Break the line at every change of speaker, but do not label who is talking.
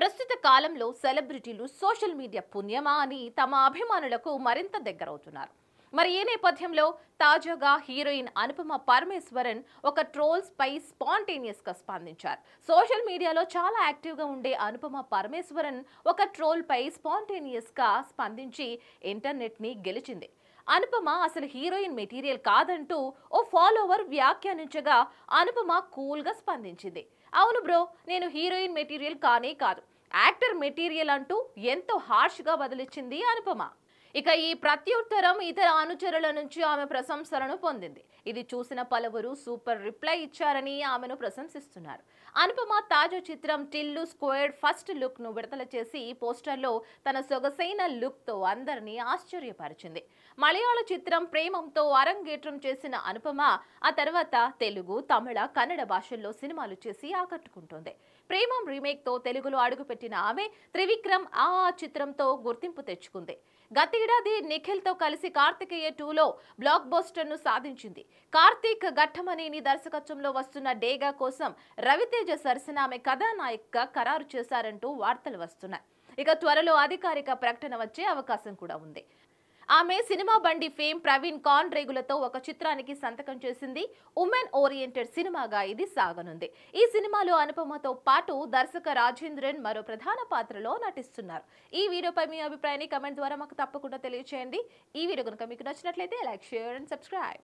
ప్రస్తుత కాలంలో సెలబ్రిటీలు సోషల్ మీడియా పుణ్యమా అని తమ అభిమానులకు మరింత దగ్గరవుతున్నారు మరి ఈ నేపథ్యంలో తాజాగా హీరోయిన్ అనుపమ పరమేశ్వరన్ ఒక ట్రోల్స్ పై స్పాంటేనియస్ గా స్పందించారు సోషల్ మీడియాలో చాలా యాక్టివ్ గా ఉండే అనుపమ పరమేశ్వరన్ ఒక ట్రోల్ పై స్పాంటేనియస్ గా స్పందించి ఇంటర్నెట్ ని గెలిచింది అనుపమ అసలు హీరోయిన్ మెటీరియల్ కాదంటూ ఓ ఫాలోవర్ వ్యాఖ్యానించగా అనుపమ కూల్గా స్పందించింది అవును బ్రో నేను హీరోయిన్ మెటీరియల్ కానే కాదు యాక్టర్ మెటీరియల్ అంటూ ఎంతో హార్ష్గా బదిలిచ్చింది అనుపమ ఇక ఈ ప్రత్యుత్తరం ఇతర అనుచరుల నుంచి ఆమె ప్రశంసలను పొందింది ఇది చూసిన పలువురు సూపర్ రిప్లై ఇచ్చారని ఆమెను ప్రశంసిస్తున్నారు అనుపమ తాజా చిత్రం టిల్లు స్క్వేర్డ్ ఫస్ట్ లుక్ ను విడుదల చేసి పోస్టర్లో తన సొగసైన లుక్ తో అందరినీ ఆశ్చర్యపరిచింది మలయాళ చిత్రం ప్రేమంతో అరంగేట్రం చేసిన అనుపమ ఆ తర్వాత తెలుగు తమిళ కన్నడ భాషల్లో సినిమాలు చేసి ఆకట్టుకుంటోంది ప్రేమం రీమేక్ తో తెలుగులో అడుగుపెట్టిన ఆమె త్రివిక్రమ్ ఆ చిత్రంతో గుర్తింపు తెచ్చుకుంది గతి ఏడాది నిఖిల్ తో కలిసి కార్తికేయ టూలో బ్లాక్ బోస్టర్ ను సాధించింది కార్తీక్ ఘట్టమనేని దర్శకత్వంలో వస్తున్న డేగా కోసం రవితేజ సరసన ఆమె కథానాయక్ గా ఖరారు చేశారంటూ వార్తలు వస్తున్నాయి ఇక త్వరలో అధికారిక ప్రకటన వచ్చే అవకాశం కూడా ఉంది ఆమె సినిమా బండి ఫేమ్ ప్రవీణ్ కాన్ రేగులతో ఒక చిత్రానికి సంతకం చేసింది ఉమెన్ ఓరియంటెడ్ సినిమాగా ఇది సాగనుంది ఈ సినిమాలో అనుపమతో పాటు దర్శక రాజేంద్రన్ మరో ప్రధాన పాత్రలో నటిస్తున్నారు ఈ వీడియోపై మీ అభిప్రాయాన్ని కమెంట్ ద్వారా మాకు తప్పకుండా తెలియచేయండి ఈ వీడియో కనుక మీకు నచ్చినట్లయితే లైక్ షేర్ అండ్ సబ్స్క్రైబ్